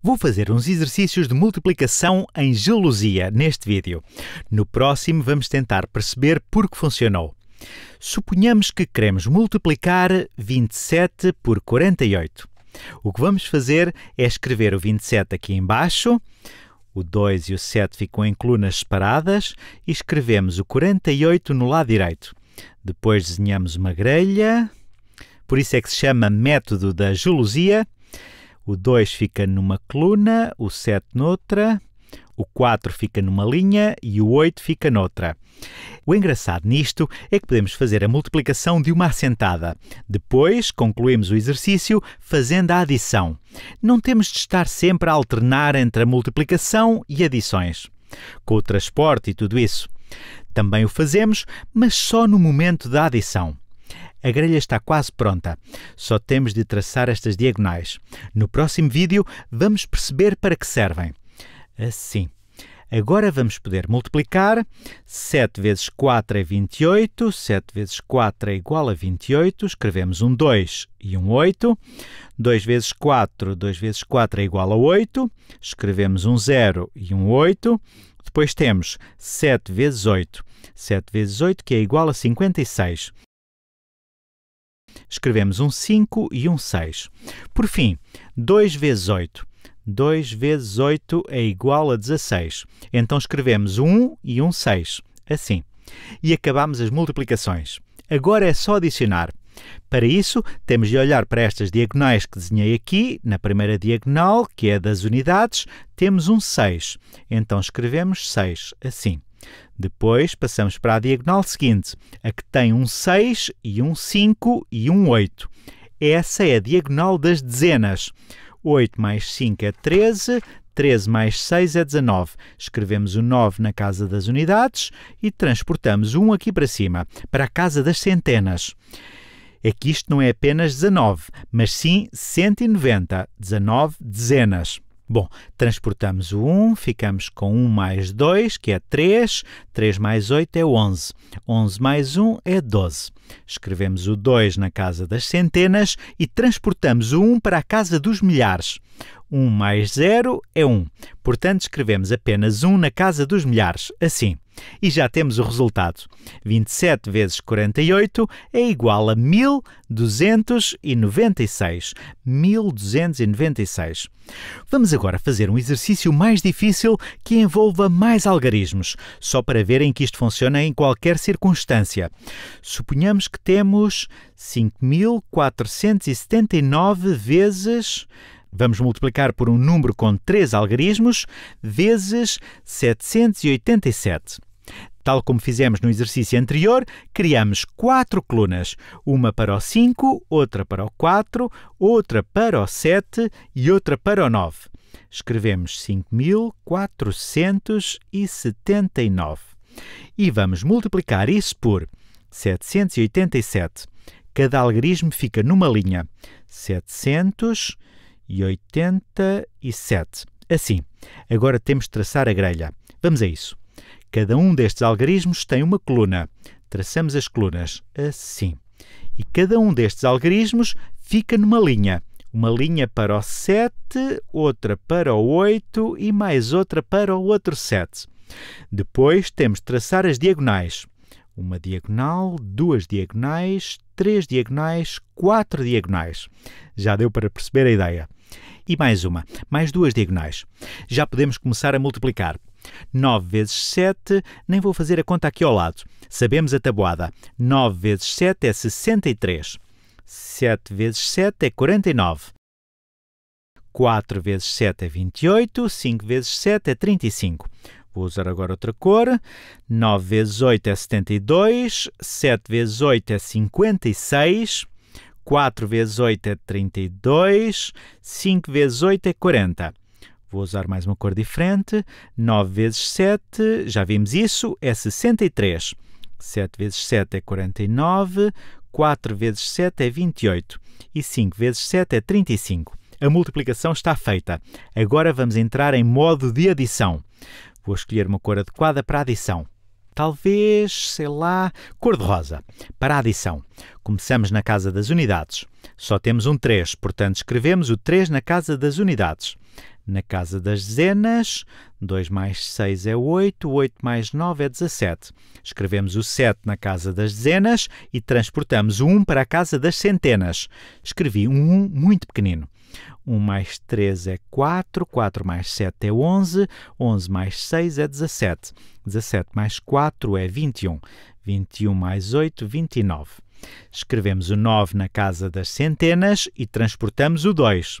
Vou fazer uns exercícios de multiplicação em gelosia neste vídeo. No próximo vamos tentar perceber por que funcionou. Suponhamos que queremos multiplicar 27 por 48. O que vamos fazer é escrever o 27 aqui embaixo, o 2 e o 7 ficam em colunas separadas e escrevemos o 48 no lado direito. Depois desenhamos uma grelha, por isso é que se chama método da gelosia, o 2 fica numa coluna, o 7 noutra, o 4 fica numa linha e o 8 fica noutra. O engraçado nisto é que podemos fazer a multiplicação de uma assentada. Depois concluímos o exercício fazendo a adição. Não temos de estar sempre a alternar entre a multiplicação e adições. Com o transporte e tudo isso. Também o fazemos, mas só no momento da adição. A grelha está quase pronta, só temos de traçar estas diagonais. No próximo vídeo vamos perceber para que servem. Assim. Agora vamos poder multiplicar. 7 vezes 4 é 28. 7 vezes 4 é igual a 28. Escrevemos um 2 e um 8. 2 vezes 4, 2 vezes 4 é igual a 8. Escrevemos um 0 e um 8. Depois temos 7 vezes 8. 7 vezes 8 que é igual a 56 escrevemos um 5 e um 6. Por fim, 2 vezes 8. 2 vezes 8 é igual a 16. Então escrevemos um 1 e um 6, assim. E acabamos as multiplicações. Agora é só adicionar. Para isso, temos de olhar para estas diagonais que desenhei aqui. Na primeira diagonal, que é das unidades, temos um 6. Então escrevemos 6 assim. Depois passamos para a diagonal seguinte, a que tem um 6 e um 5 e um 8. Essa é a diagonal das dezenas. 8 mais 5 é 13, 13 mais 6 é 19. Escrevemos o 9 na casa das unidades e transportamos um aqui para cima, para a casa das centenas. É que isto não é apenas 19, mas sim 190, 19 dezenas. Bom, transportamos o 1, ficamos com 1 mais 2, que é 3, 3 mais 8 é 11, 11 mais 1 é 12. Escrevemos o 2 na casa das centenas e transportamos o 1 para a casa dos milhares. 1 mais 0 é 1. Portanto, escrevemos apenas 1 na casa dos milhares, assim. E já temos o resultado. 27 vezes 48 é igual a 1296. 1296. Vamos agora fazer um exercício mais difícil que envolva mais algarismos, só para verem que isto funciona em qualquer circunstância. Suponhamos que temos 5479 vezes Vamos multiplicar por um número com três algarismos vezes 787. Tal como fizemos no exercício anterior, criamos quatro colunas, uma para o 5, outra para o 4, outra para o 7 e outra para o 9. Escrevemos 5479 e vamos multiplicar isso por 787. Cada algarismo fica numa linha. 787. 87. Assim, agora temos de traçar a grelha. Vamos a isso. Cada um destes algarismos tem uma coluna. Traçamos as colunas assim. E cada um destes algarismos fica numa linha. Uma linha para o 7, outra para o 8 e mais outra para o outro 7. Depois temos de traçar as diagonais. Uma diagonal, duas diagonais, três diagonais, quatro diagonais. Já deu para perceber a ideia. E mais uma, mais duas diagonais. Já podemos começar a multiplicar. 9 vezes 7, nem vou fazer a conta aqui ao lado. Sabemos a tabuada. 9 vezes 7 é 63. 7 vezes 7 é 49. 4 vezes 7 é 28, 5 vezes 7 é 35. Vou usar agora outra cor. 9 vezes 8 é 72, 7 vezes 8 é 56, 4 vezes 8 é 32, 5 vezes 8 é 40. Vou usar mais uma cor diferente. 9 vezes 7, já vimos isso, é 63. 7 vezes 7 é 49, 4 vezes 7 é 28 e 5 vezes 7 é 35. A multiplicação está feita. Agora vamos entrar em modo de adição. Vou escolher uma cor adequada para a adição talvez, sei lá, cor-de-rosa, para a adição. Começamos na casa das unidades. Só temos um 3, portanto escrevemos o 3 na casa das unidades na casa das dezenas, 2 mais 6 é 8, 8 mais 9 é 17. Escrevemos o 7 na casa das dezenas e transportamos o 1 para a casa das centenas. Escrevi um 1 muito pequenino. 1 mais 3 é 4, 4 mais 7 é 11, 11 mais 6 é 17, 17 mais 4 é 21, 21 mais 8, 29. Escrevemos o 9 na casa das centenas e transportamos o 2.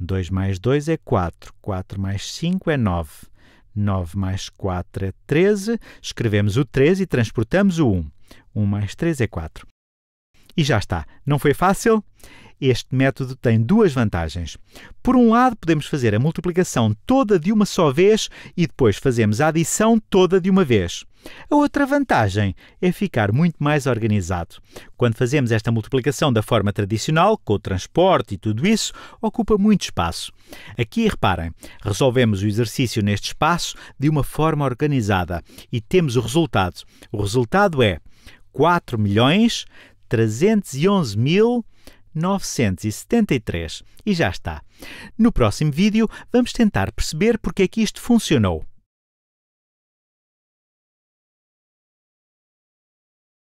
2 mais 2 é 4, 4 mais 5 é 9, 9 mais 4 é 13. Escrevemos o 13 e transportamos o 1. 1 mais 3 é 4. E já está. Não foi fácil? Este método tem duas vantagens. Por um lado, podemos fazer a multiplicação toda de uma só vez e depois fazemos a adição toda de uma vez. A outra vantagem é ficar muito mais organizado. Quando fazemos esta multiplicação da forma tradicional, com o transporte e tudo isso, ocupa muito espaço. Aqui, reparem, resolvemos o exercício neste espaço de uma forma organizada e temos o resultado. O resultado é 4 milhões 311.973 e já está. No próximo vídeo vamos tentar perceber porque é que isto funcionou.